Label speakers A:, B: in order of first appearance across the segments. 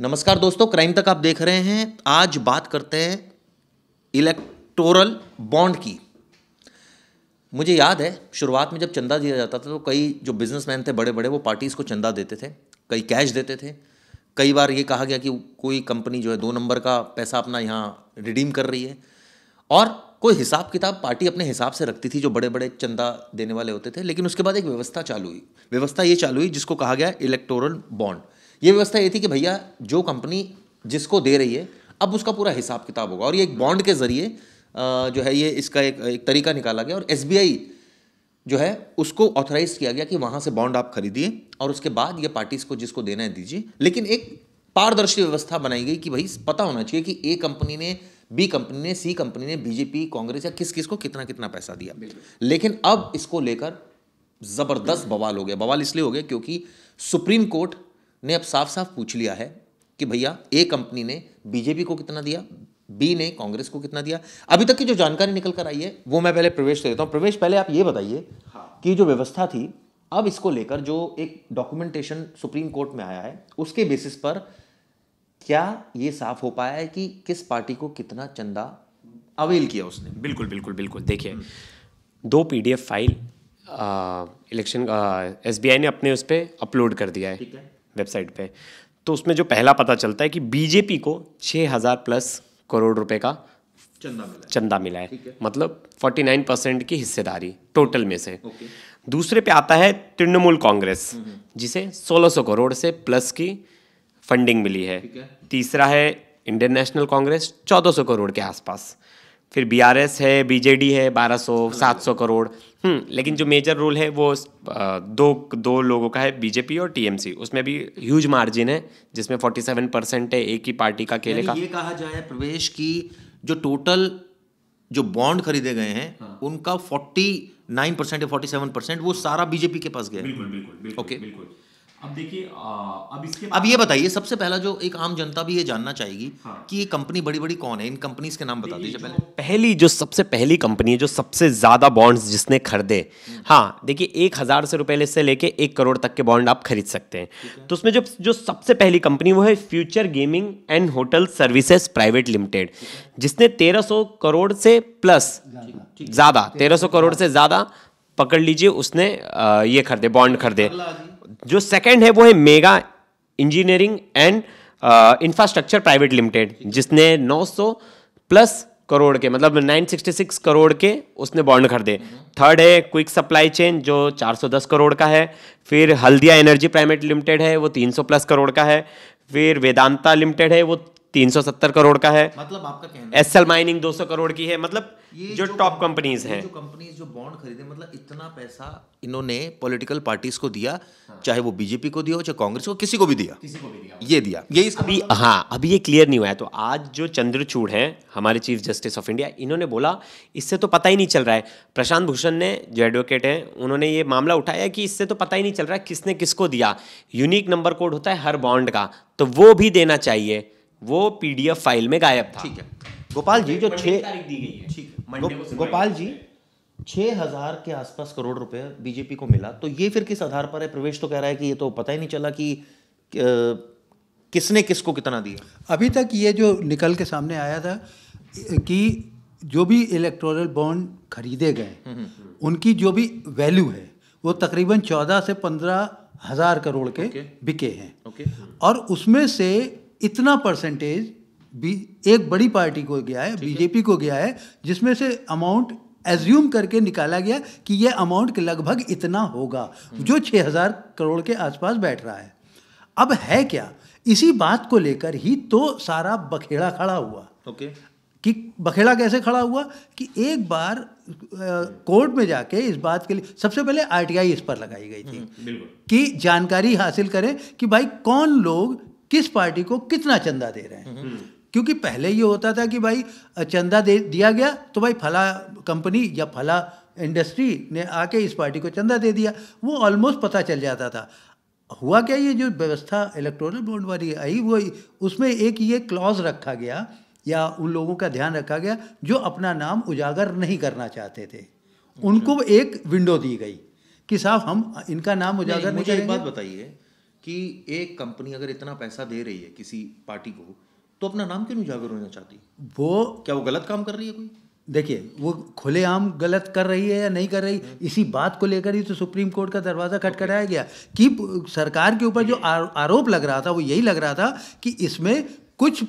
A: नमस्कार दोस्तों क्राइम तक आप देख रहे हैं आज बात करते हैं इलेक्टोरल बॉन्ड की मुझे याद है शुरुआत में जब चंदा दिया जाता था तो कई जो बिजनेसमैन थे बड़े बड़े वो पार्टीज़ को चंदा देते थे कई कैश देते थे कई बार ये कहा गया कि कोई कंपनी जो है दो नंबर का पैसा अपना यहाँ रिडीम कर रही है और कोई हिसाब किताब पार्टी अपने हिसाब से रखती थी जो बड़े बड़े चंदा देने वाले होते थे लेकिन उसके बाद एक व्यवस्था चालू हुई व्यवस्था ये चालू हुई जिसको कहा गया इलेक्टोरल बॉन्ड ये व्यवस्था ये थी कि भैया जो कंपनी जिसको दे रही है अब उसका पूरा हिसाब किताब होगा और ये एक बॉन्ड के जरिए जो है ये इसका एक, एक तरीका निकाला गया और एस जो है उसको ऑथराइज किया गया कि वहाँ से बॉन्ड आप खरीदिए और उसके बाद ये पार्टीज को जिसको देना है दीजिए लेकिन एक पारदर्शी व्यवस्था बनाई गई कि भाई पता होना चाहिए कि ए कंपनी ने बी कंपनी ने सी कंपनी ने बीजेपी कांग्रेस या किस किस को कितना कितना पैसा दिया लेकिन अब इसको लेकर जबरदस्त बवाल हो गया बवाल इसलिए हो गया क्योंकि सुप्रीम कोर्ट ने अब साफ साफ पूछ लिया है कि भैया ए कंपनी ने बीजेपी को कितना दिया बी ने कांग्रेस को कितना दिया अभी तक की जो जानकारी निकल कर आई है वो मैं पहले प्रवेश से देता हूँ प्रवेश पहले आप ये बताइए हाँ। कि जो व्यवस्था थी अब इसको लेकर जो एक डॉक्यूमेंटेशन सुप्रीम कोर्ट में आया है उसके बेसिस पर क्या ये साफ हो पाया है कि किस पार्टी को कितना चंदा अवेल किया उसने बिल्कुल बिल्कुल बिल्कुल देखिए दो पीडीएफ फाइल इलेक्शन
B: एसबीआई ने अपने उस पर अपलोड कर दिया है ठीक है वेबसाइट पे तो उसमें जो पहला पता चलता है कि बीजेपी को 6000 प्लस करोड़ रुपए का चंदा मिला चंदा मिला है, है। मतलब 49 परसेंट की हिस्सेदारी टोटल में से दूसरे पे आता है तृणमूल कांग्रेस हम्म, हम्म। जिसे 1600 करोड़ से प्लस की फंडिंग मिली है, है। तीसरा है इंडियन नेशनल कांग्रेस 1400 करोड़ के आसपास फिर बीआरएस है बीजेडी है 1200 700 करोड़ हम्म लेकिन जो मेजर रोल है वो दो दो लोगों का है बीजेपी और टीएमसी उसमें भी ह्यूज मार्जिन है जिसमें 47 परसेंट है
A: एक ही पार्टी का केले का ये कहा जाए प्रवेश की जो टोटल जो बॉन्ड खरीदे गए हैं हाँ। उनका 49 परसेंट या 47 परसेंट वो सारा बीजेपी के पास गया बिल्कुल बिल्कुल ओके बिल्कुल, okay. बिल्कुल।
B: अब देखिए अब इसके अब ये बताइए
A: सबसे पहला जो एक आम जनता भी ये जानना चाहेगी हाँ। कि ये कंपनी बड़ी बड़ी कौन है इन कंपनीज के नाम बता दीजिए पहले पहली
B: जो सबसे पहली कंपनी है जो सबसे ज़्यादा बॉन्ड्स जिसने खरीदे हम्म। हाँ देखिए एक हज़ार से रुपये से लेके एक करोड़ तक के बॉन्ड आप खरीद सकते हैं तो उसमें जो जो सबसे पहली कंपनी वो है future gaming and hotel services private limited जिसने तेरह करोड़ से प्लस ज़्यादा तेरह करोड़ से ज़्यादा पकड़ लीजिए उसने ये खरीदे बॉन्ड खरीदे जो सेकंड है वो है mega engineering and infrastructure private limited जिसने 900 प्लस करोड़ के मतलब 966 करोड़ के उसने बॉन्ड खरीदे थर्ड है क्विक सप्लाई चेन जो 410 करोड़ का है फिर हल्दिया एनर्जी प्राइवेट लिमिटेड है वो 300 प्लस करोड़ का है फिर वेदांता लिमिटेड है वो 370 करोड़ का है
A: मतलब आपका कहना
B: एस माइनिंग 200 करोड़ की है मतलब
A: ये जो, टॉप कंपनीज हैं जो कंपनीज जो बॉन्ड खरीदे मतलब इतना पैसा इन्होंने पॉलिटिकल पार्टीज को दिया हाँ। चाहे वो बीजेपी को दिया हो चाहे कांग्रेस को किसी को भी दिया किसी को भी दिया ये दिया ये इस अभी मतलब
B: हाँ अभी ये क्लियर नहीं हुआ है तो आज जो चंद्रचूड़ हैं हमारे चीफ जस्टिस ऑफ इंडिया इन्होंने बोला इससे तो पता ही नहीं चल रहा है प्रशांत भूषण ने जो एडवोकेट हैं उन्होंने ये मामला उठाया कि इससे तो पता ही नहीं चल रहा है किसने किसको दिया यूनिक नंबर कोड होता है हर बॉन्ड का तो वो भी देना चाहिए वो पीडीएफ फाइल में गायब था ठीक है
A: गोपाल जी जो छः गो, गोपाल जी छह हजार के आसपास करोड़ रुपए बीजेपी को मिला तो ये फिर किस आधार पर है प्रवेश तो कह रहा है कि ये तो पता ही नहीं चला कि किसने किसको कितना दिया
C: अभी तक ये जो निकल के सामने आया था कि जो भी इलेक्टोरल बॉन्ड खरीदे गए हम्म, हम्म, हम्म। उनकी जो भी वैल्यू है वो तकरीबन चौदह से पंद्रह हजार करोड़ के बिके हैं और उसमें से इतना परसेंटेज बी एक बड़ी पार्टी को गया है बीजेपी को गया है जिसमें से अमाउंट एज्यूम करके निकाला गया कि यह अमाउंट लगभग इतना होगा हम्म। जो हजार करोड़ के आसपास बैठ रहा है अब है क्या इसी बात को लेकर ही तो सारा बखेड़ा खड़ा हुआ ओके कि बखेड़ा कैसे खड़ा हुआ कि एक बार कोर्ट में जाके इस बात के लिए सबसे पहले आरटीआई इस पर लगाई गई थी हम्म, कि जानकारी हासिल करें कि भाई कौन लोग किस पार्टी को कितना चंदा दे रहे हैं हम्म। क्योंकि पहले ये होता था कि भाई चंदा दे दिया गया तो भाई फला कंपनी या फला इंडस्ट्री ने आके इस पार्टी को चंदा दे दिया वो ऑलमोस्ट पता चल जाता था हुआ क्या ये जो व्यवस्था इलेक्टोरल बॉन्ड वाली आई वो उसमें एक ये क्लॉज रखा गया या उन लोगों का ध्यान रखा गया जो अपना नाम उजागर नहीं करना चाहते थे अच्छा। उनको एक विंडो दी गई कि साहब हम इनका नाम उजागर नहीं, नहीं मुझे एक बात
A: बताइए कि एक कंपनी अगर इतना पैसा दे रही है किसी
C: पार्टी को तो अपना नाम क्यों उजागर होना चाहती वो क्या वो गलत काम कर रही है कोई देखिए वो खुलेआम गलत कर रही है या नहीं कर रही हम्म। इसी बात को लेकर ही तो सुप्रीम कोर्ट का दरवाज़ा खटखटाया गया कि सरकार के ऊपर जो आरोप लग रहा था वो यही लग रहा था कि इसमें कुछ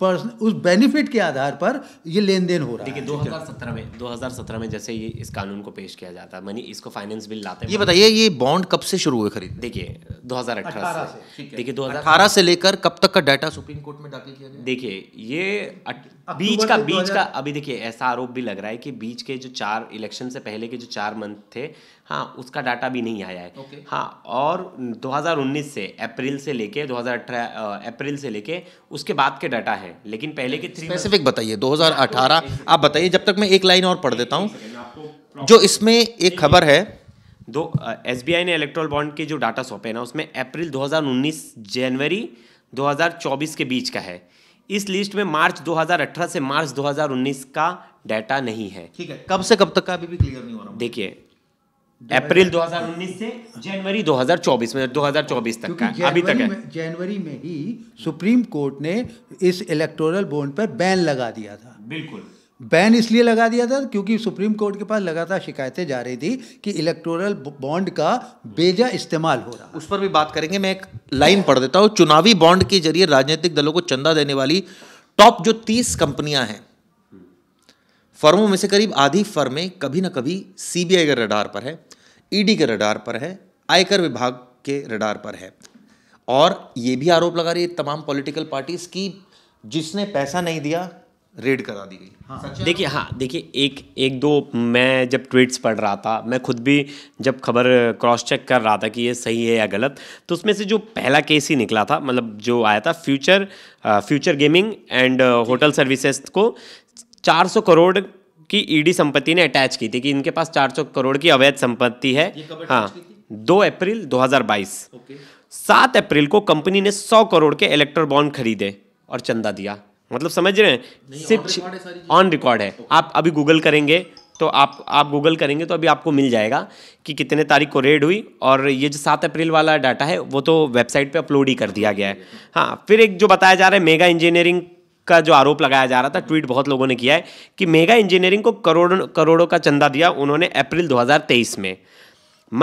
C: पर्सन उस बेनिफिट के आधार पर ये लेन देन हो रहा है देखिए 2017
B: में 2017 में जैसे ये इस कानून को पेश किया जाता है मनी इसको फाइनेंस बिल लाते हैं ये बताइए
C: ये
A: बॉन्ड कब से शुरू हुए खरीद
B: देखिए 2018 से देखिए 2018 से लेकर कब तक का डाटा सुप्रीम कोर्ट में दाखिल किया गया देखिए ये बीच का बीच का अभी देखिए ऐसा आरोप भी लग रहा है कि बीच के जो चार इलेक्शन से पहले के जो चार मंथ थे हाँ उसका डाटा भी नहीं आया है okay. हाँ और 2019 से अप्रैल से लेके 2018 अप्रैल से
A: लेके उसके बाद के डाटा है लेकिन पहले के थ्री स्पेसिफिक बताइए 2018 आप बताइए जब तक मैं एक लाइन और पढ़ देता हूँ जो इसमें एक खबर है दो एस
B: ने इलेक्ट्रोल बॉन्ड के जो डाटा सौंपे ना उसमें अप्रैल 2019 जनवरी 2024 के बीच का है इस लिस्ट में मार्च 2018 से मार्च 2019 का डाटा नहीं है ठीक
C: है कब से कब तक का अभी भी क्लियर नहीं हो रहा
B: देखिए अप्रैल 2019 से जनवरी 2024 में 2024 तक का अभी तक है
C: जनवरी में ही सुप्रीम कोर्ट ने इस इलेक्टोरल बॉन्ड पर बैन लगा दिया था बिल्कुल बैन इसलिए लगा दिया था क्योंकि सुप्रीम कोर्ट के पास लगातार शिकायतें जा रही थी कि इलेक्टोरल बॉन्ड का बेजा इस्तेमाल हो रहा
A: उस पर भी बात करेंगे मैं एक लाइन पढ़ देता हूँ चुनावी बॉन्ड के जरिए राजनीतिक दलों को चंदा देने वाली टॉप जो तीस कंपनियां हैं फर्मों में से करीब आधी फर्में कभी ना कभी सीबीआई के रडार पर है ईडी e के रडार पर है आयकर विभाग के रडार पर है और ये भी आरोप लगा रही है तमाम पॉलिटिकल पार्टीज की जिसने पैसा नहीं दिया रेड करा दी गई हाँ देखिए हाँ देखिए
B: एक एक दो मैं जब ट्वीट्स पढ़ रहा था मैं खुद भी जब खबर क्रॉस चेक कर रहा था कि ये सही है या गलत तो उसमें से जो पहला केस ही निकला था मतलब जो आया था future future gaming and hotel services को 400 करोड़ की ईडी e संपत्ति ने अटैच की थी कि इनके पास 400 करोड़ की अवैध संपत्ति है हाँ दो अप्रैल 2022 सात अप्रैल को कंपनी ने 100 करोड़ के इलेक्ट्रो बॉन्ड खरीदे और चंदा दिया मतलब समझ रहे हैं सिर्फ ऑन रिकॉर्ड है आप अभी गूगल करेंगे तो आप आप गूगल करेंगे तो अभी आपको मिल जाएगा कि कितने तारीख को रेड हुई और ये जो सात अप्रैल वाला डाटा है वो तो वेबसाइट पे अपलोड ही कर दिया गया है हाँ फिर एक जो बताया जा रहा है मेगा इंजीनियरिंग का जो आरोप लगाया जा रहा था ट्वीट बहुत लोगों ने किया है कि मेगा इंजीनियरिंग को करोड़ों करोड़ों का चंदा दिया उन्होंने अप्रैल 2023 में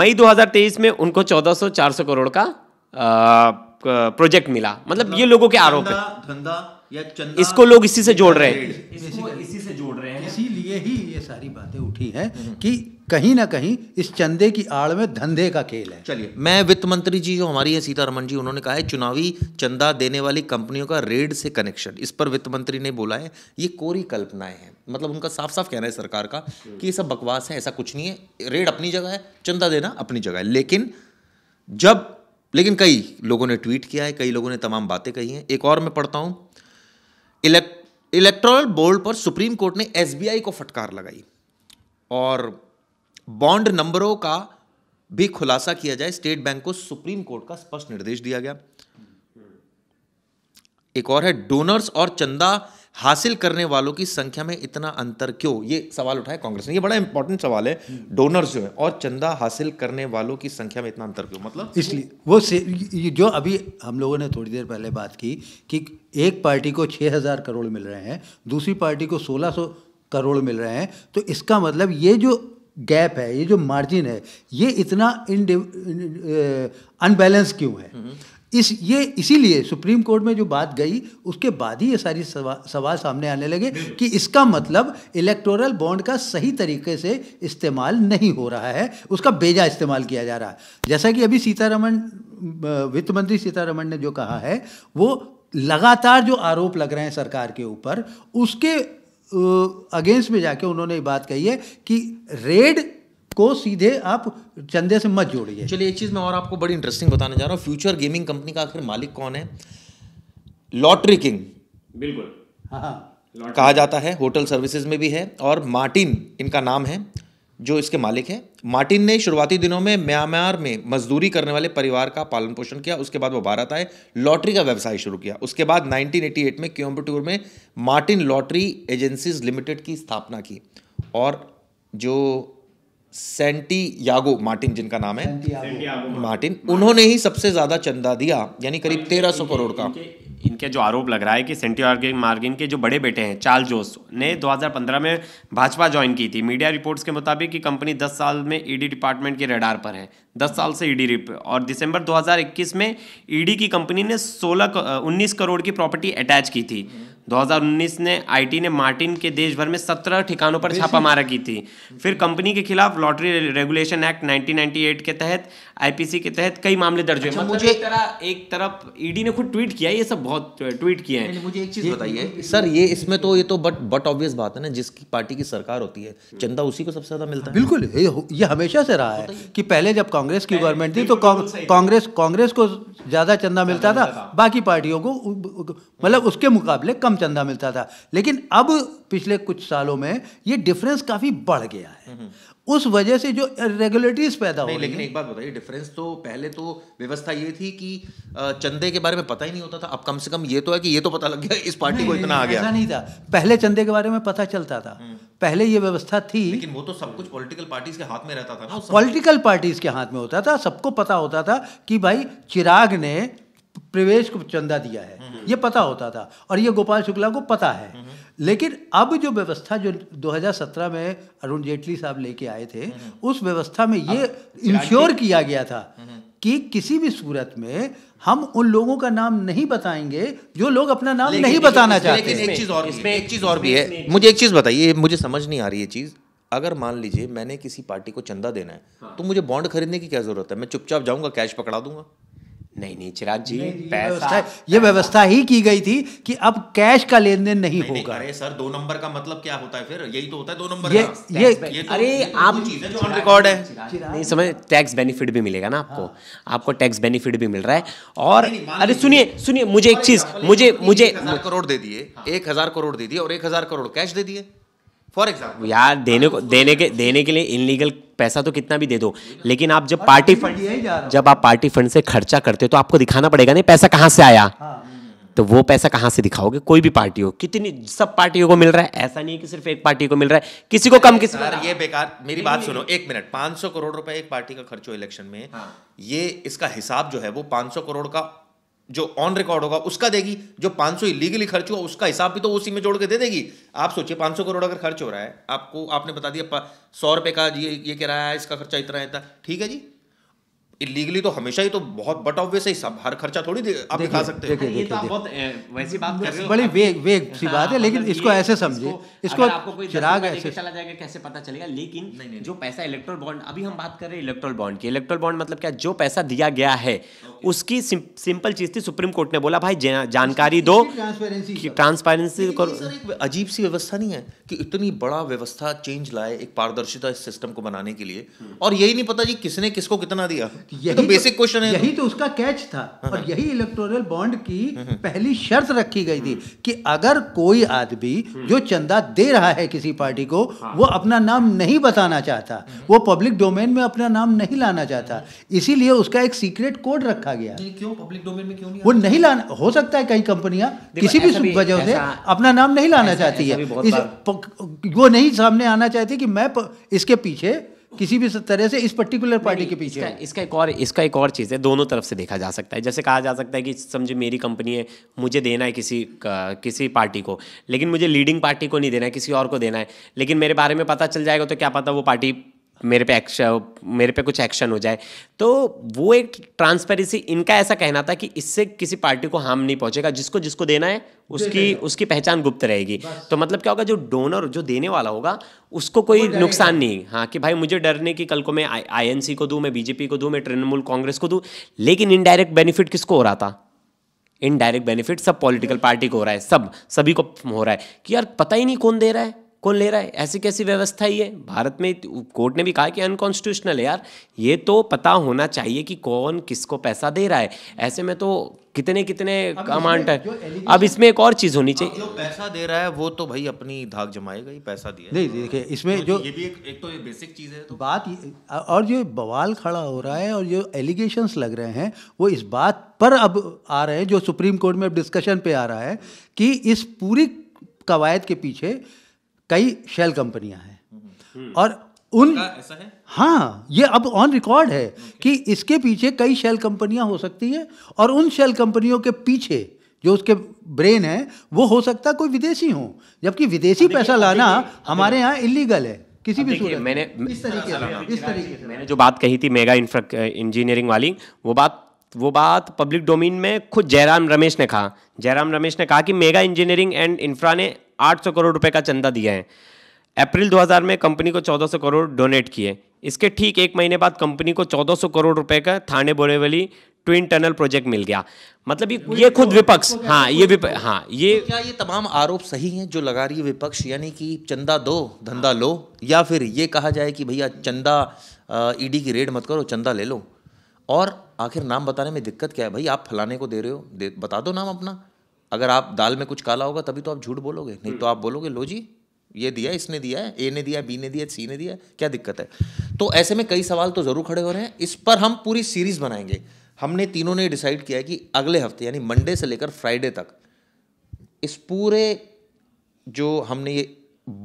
B: मई 2023 में उनको 1400 400 करोड़ का आ, प्रोजेक्ट मिला मतलब ये लोगों के आरोप
C: है इसको लोग इसी से जोड़ रहे हैं इसको इसी से जोड़ रहे हैं इसीलिए ही ये सारी बातें उठी हैं कि कहीं ना कहीं इस चंदे की आड़ में धंधे का खेल है
A: चलिए मैं वित्त मंत्री जी जो हमारी हैं सीतारमन जी उन्होंने कहा है चुनावी चंदा देने वाली कंपनियों का रेड से कनेक्शन इस पर वित्त मंत्री ने बोला है ये कोरी कल्पनाएं हैं मतलब उनका साफ साफ कहना है सरकार का कि ये सब बकवास है ऐसा कुछ नहीं है रेड अपनी जगह है चंदा देना अपनी जगह है लेकिन जब लेकिन कई लोगों ने ट्वीट किया है कई लोगों ने तमाम बातें कही हैं एक और मैं पढ़ता हूँ इलेक्ट्रॉल बोर्ड पर सुप्रीम कोर्ट ने एसबीआई को फटकार लगाई और बॉन्ड नंबरों का भी खुलासा किया जाए स्टेट बैंक को सुप्रीम कोर्ट का स्पष्ट निर्देश दिया गया एक और है डोनर्स और चंदा हासिल करने वालों की संख्या में इतना अंतर क्यों ये सवाल उठाया कांग्रेस ने ये बड़ा इंपॉर्टेंट सवाल है डोनर्स जो है और चंदा हासिल करने वालों की संख्या में इतना अंतर क्यों मतलब
C: इसलिए वो से जो अभी हम लोगों ने थोड़ी देर पहले बात की कि एक पार्टी को छः हज़ार करोड़ मिल रहे हैं दूसरी पार्टी को सोलह सौ करोड़ मिल रहे हैं तो इसका मतलब ये जो गैप है ये जो मार्जिन है ये इतना अनबैलेंस क्यों है हम्म। इस ये इसीलिए सुप्रीम कोर्ट में जो बात गई उसके बाद ही ये सारी सवा, सवाल सामने आने लगे कि इसका मतलब इलेक्टोरल बॉन्ड का सही तरीके से इस्तेमाल नहीं हो रहा है उसका बेजा इस्तेमाल किया जा रहा है जैसा कि अभी सीतारमण वित्त मंत्री सीतारमण ने जो कहा है वो लगातार जो आरोप लग रहे हैं सरकार के ऊपर उसके अगेंस्ट में जाके उन्होंने बात कही है कि रेड को सीधे आप चंदे से मत जोड़िए चलिए एक चीज़ मैं और आपको बड़ी इंटरेस्टिंग बताने जा रहा हूँ
A: फ्यूचर गेमिंग कंपनी का आखिर मालिक कौन है लॉटरी किंग
C: बिल्कुल हाँ, हाँ।
A: कहा जाता है होटल सर्विसेज में भी है और मार्टिन इनका नाम है जो इसके मालिक हैं मार्टिन ने शुरुआती दिनों में म्यांमार में मजदूरी करने वाले परिवार का पालन पोषण किया उसके बाद वो भारत आए लॉटरी का व्यवसाय शुरू किया उसके बाद 1988 में क्योंबटूर में मार्टिन लॉटरी एजेंसीज लिमिटेड की स्थापना की और जो सेंटियागो मार्टिन जिनका नाम
C: है
A: मार्टिन, उन्होंने ही सबसे ज़्यादा चंदा दिया यानी करीब तेरह सौ करोड़ का इनके, जो
B: आरोप लग रहा है कि सेंटियागो मार्गिन के जो बड़े बेटे हैं चार्ल जोस ने 2015 में भाजपा ज्वाइन की थी मीडिया रिपोर्ट्स के मुताबिक कि कंपनी 10 साल में ईडी e डिपार्टमेंट के रडार पर है 10 साल से ईडी e और दिसंबर 2021 में ईडी e की कंपनी ने 16 19 करोड़ की प्रॉपर्टी अटैच की थी 2019 ने आईटी ने मार्टिन के देश भर में 17 ठिकानों पर मारा की थी फिर कंपनी के खिलाफ लॉटरी रेगुलेशन एक्ट 1998 के तहत आईपीसी के तहत कई मामले दर्ज हुए अच्छा, मतलब मुझे एक तरह एक तरफ ईडी ने खुद ट्वीट किया ये सब बहुत
A: ट्वीट किया है मुझे एक चीज बताइए सर ये इसमें तो ये तो बट बट ऑब्वियस बात है ना जिसकी पार्टी की सरकार
C: होती है चंदा उसी को सबसे ज्यादा मिलता है बिल्कुल ये हमेशा से रहा है कि पहले जब कांग्रेस की गवर्नमेंट थी तो, तो कांग्रेस कांग्रेस को ज्यादा चंदा मिलता था बाकी पार्टियों को मतलब उसके मुकाबले कम चंदा मिलता था लेकिन अब पिछले कुछ सालों में ये डिफरेंस काफ़ी बढ़ गया है हम्म। उस वजह से जो रेगुलेटरीज पैदा हो लेकिन एक बात बताइए डिफरेंस
A: तो पहले तो व्यवस्था ये थी कि चंदे के बारे में पता ही नहीं होता था अब कम से कम ये तो है कि ये तो पता लग गया इस पार्टी को इतना आ गया ऐसा नहीं था
C: पहले चंदे के बारे में पता चलता था हम्म। पहले ये व्यवस्था थी लेकिन
A: वो तो सब कुछ पॉलिटिकल पार्टीज के हाथ में रहता था ना
C: पॉलिटिकल हाँ, पार्टीज के हाथ में होता था सबको पता होता था कि भाई चिराग ने प्रवेश को चंदा दिया है हम्म। ये पता होता था और ये गोपाल शुक्ला को पता है हम्म। लेकिन अब जो व्यवस्था जो 2017 में अरुण जेटली साहब लेके आए थे हम्म। उस व्यवस्था में ये इंश्योर किया गया था कि किसी भी सूरत में हम उन लोगों का नाम नहीं बताएंगे जो लोग अपना नाम नहीं बताना चाहते लेकिन एक चीज़ और इसमें एक चीज़ और भी है
A: मुझे एक चीज़ बताइए मुझे समझ नहीं आ रही है चीज़ अगर मान लीजिए मैंने किसी पार्टी को चंदा देना है हाँ। तो मुझे बॉन्ड खरीदने की क्या ज़रूरत है मैं चुपचाप जाऊंगा कैश पकड़ा दूंगा नहीं नहीं चिराग जी पैसा
C: ये व्यवस्था ही की गई थी कि अब कैश का लेन देन नहीं, होगा अरे सर दो नंबर का मतलब क्या
A: होता है फिर यही तो होता है दो नंबर ये, का ये, ये तो, अरे ये आप जो रिकॉर्ड
B: है नहीं समझ टैक्स बेनिफिट भी मिलेगा ना आपको हाँ। आपको टैक्स बेनिफिट भी मिल रहा है और अरे सुनिए सुनिए मुझे एक चीज मुझे मुझे करोड़
A: दे दिए हाँ। एक हजार करोड़ दे दिए और एक हजार करोड़ कैश दे दिए फॉर एग्जाम्पल
B: यार देने को देने के देने के लिए इनलीगल पैसा तो कितना भी दे दो लेकिन आप जब पार्टी
A: फंड
B: जब आप पार्टी फंड से खर्चा करते हो तो आपको दिखाना पड़ेगा नहीं पैसा कहाँ से आया हाँ। तो वो पैसा कहाँ से दिखाओगे कोई भी पार्टी हो कितनी सब पार्टियों को मिल रहा है ऐसा नहीं है कि सिर्फ एक पार्टी को मिल रहा है किसी को कम किसी को ये
A: बेकार मेरी बात सुनो एक मिनट 500 करोड़ रुपए एक पार्टी का खर्च हो इलेक्शन में हाँ। ये इसका हिसाब जो है वो 500 करोड़ का जो ऑन रिकॉर्ड होगा उसका देगी जो 500 इलीगली खर्च हुआ उसका हिसाब भी तो उसी में जोड़ के दे देगी आप सोचिए 500 करोड़ अगर खर्च हो रहा है आपको आपने बता दिया सौ रुपये का ये ये कह रहा है इसका खर्चा इतना इतना ठीक है जी इलीगली तो हमेशा ही तो बहुत बट ऑब्वियस है सब हर खर्चा थोड़ी आप दिखा सकते हैं हाँ, ये तो बहुत
B: वैसी बात कर रहे हो बड़ी वेग
C: वेग सी हाँ, बात है लेकिन मतलब इसको ऐसे समझिए इसको आपको कोई चिराग ऐसे चला
B: जाएगा कैसे पता चलेगा लेकिन जो पैसा इलेक्ट्रोल बॉन्ड अभी हम बात कर रहे हैं इलेक्ट्रोल बॉन्ड की इलेक्ट्रोल बॉन्ड मतलब क्या जो पैसा दिया गया है उसकी सिंपल चीज थी सुप्रीम कोर्ट ने बोला भाई जानकारी दो
A: ट्रांसपेरेंसी करो अजीब सी व्यवस्था नहीं है कि इतनी बड़ा व्यवस्था चेंज लाए एक पारदर्शिता इस सिस्टम को बनाने के लिए हम्म। और यही नहीं पता जी किसने किसको कितना दिया
C: यही तो बेसिक तो- क्वेश्चन है तो। यही तो उसका कैच था हाँ, हाँ। और यही इलेक्टोरल बॉन्ड की हाँ, पहली शर्त रखी गई थी हम्म। कि अगर कोई आदमी हम्म। जो चंदा दे रहा है किसी पार्टी को वो अपना नाम नहीं बताना चाहता हम्म। वो पब्लिक डोमेन में अपना नाम नहीं लाना चाहता इसीलिए उसका एक सीक्रेट कोड रखा गया क्यों पब्लिक डोमेन में क्यों वो नहीं लाना हो सकता है कई कंपनियां किसी भी वजह से अपना नाम नहीं लाना चाहती है वो नहीं सामने आना चाहती कि मैं इसके पीछे किसी भी तरह से इस पर्टिकुलर पार्टी के पीछे इसका, इसका एक और
B: इसका एक और चीज़ है दोनों तरफ से देखा जा सकता है जैसे कहा जा सकता है कि समझे मेरी कंपनी है मुझे देना है किसी किसी पार्टी को लेकिन मुझे लीडिंग पार्टी को नहीं देना है किसी और को देना है लेकिन मेरे बारे में पता चल जाएगा तो क्या पता वो पार्टी मेरे पे एक्शन मेरे पे कुछ एक्शन हो जाए तो वो एक ट्रांसपेरेंसी इनका ऐसा कहना था कि इससे किसी पार्टी को हार्म नहीं पहुंचेगा जिसको जिसको देना है उसकी उसकी पहचान गुप्त रहेगी तो मतलब क्या होगा जो डोनर जो देने वाला होगा उसको कोई नुकसान नहीं हाँ कि भाई मुझे डर नहीं कि कल को मैं आईएनसी को दूँ मैं बीजेपी को दूँ मैं तृणमूल कांग्रेस को दूँ लेकिन इनडायरेक्ट बेनिफिट किसको हो रहा था इनडायरेक्ट बेनिफिट सब पॉलिटिकल पार्टी को हो रहा है सब सभी को हो रहा है कि यार पता ही नहीं कौन दे रहा है कौन ले रहा है ऐसी कैसी व्यवस्था ही है भारत में कोर्ट ने भी कहा कि अनकॉन्स्टिट्यूशनल है यार ये तो पता होना चाहिए कि कौन किसको पैसा दे रहा है ऐसे में तो कितने कितने अमाउंट है अब
C: इसमें एक और चीज़ होनी चाहिए जो
A: पैसा दे रहा है वो तो भाई अपनी धाक जमाएगा ही पैसा दिया
C: नहीं देखिए इसमें तो जो ये भी
A: एक, एक तो ये बेसिक चीज़ है तो
C: बात और जो बवाल खड़ा हो रहा है और जो एलिगेशन लग रहे हैं वो इस बात पर अब आ रहे हैं जो सुप्रीम कोर्ट में अब डिस्कशन पे आ रहा है कि इस पूरी कवायद के पीछे कई शेल कंपनियां हैं हम्म। और उन ऐसा है हाँ ये अब ऑन रिकॉर्ड है कि इसके पीछे कई शेल कंपनियां हो सकती हैं और उन शेल कंपनियों के पीछे जो उसके ब्रेन है वो हो सकता कोई विदेशी हो जबकि विदेशी पैसा लाना हमारे यहाँ इलीगल है किसी भी
A: सूरत मैंने इस तरीके से इस तरीके से मैंने
B: जो बात कही थी मेगा इंफ्रा इंजीनियरिंग वाली वो बात वो बात पब्लिक डोमेन में खुद जयराम रमेश ने कहा जयराम रमेश ने कहा कि मेगा इंजीनियरिंग एंड इंफ्रा ने सौ करोड़ रुपए का चंदा दिया है अप्रैल 2000 में कंपनी को 1400 करोड़ डोनेट किए इसके ठीक एक महीने बाद कंपनी को 1400 करोड़ रुपए का Thane Borivali twin tunnel project मिल गया मतलब ये ये खुद विपक्ष हाँ ये विपक्ष
A: हाँ ये तो क्या ये तमाम आरोप सही हैं जो लगा रही है विपक्ष यानी कि चंदा दो धंधा लो या फिर ये कहा जाए कि भैया चंदा ईडी की रेड मत करो चंदा ले लो और आखिर नाम बताने में दिक्कत क्या है भाई आप फलाने को दे रहे हो दे, बता दो नाम अपना अगर आप दाल में कुछ काला होगा तभी तो आप झूठ बोलोगे नहीं तो आप बोलोगे लो जी ये दिया इसने दिया है ए ने दिया बी ने दिया सी ने दिया क्या दिक्कत है तो ऐसे में कई सवाल तो ज़रूर खड़े हो रहे हैं इस पर हम पूरी सीरीज़ बनाएंगे हमने तीनों ने डिसाइड किया है कि अगले हफ्ते यानी मंडे से लेकर फ्राइडे तक इस पूरे जो हमने ये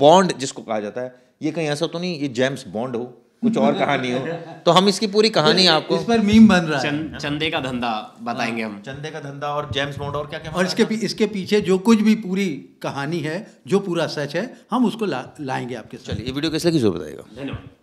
A: बॉन्ड जिसको कहा जाता है ये कहीं ऐसा तो नहीं ये जेम्स बॉन्ड हो कुछ और कहानी हो तो हम इसकी पूरी कहानी आपको इस पर मीम
B: बन रहा है चंदे का धंधा बताएंगे हम चंदे का धंधा और जेम्स बॉन्ड और क्या क्या और इसके
C: पी, इसके पीछे जो कुछ भी पूरी कहानी है जो पूरा सच है हम उसको ला, लाएंगे आपके चलिए वीडियो कैसे की जो बताएगा धन्यवाद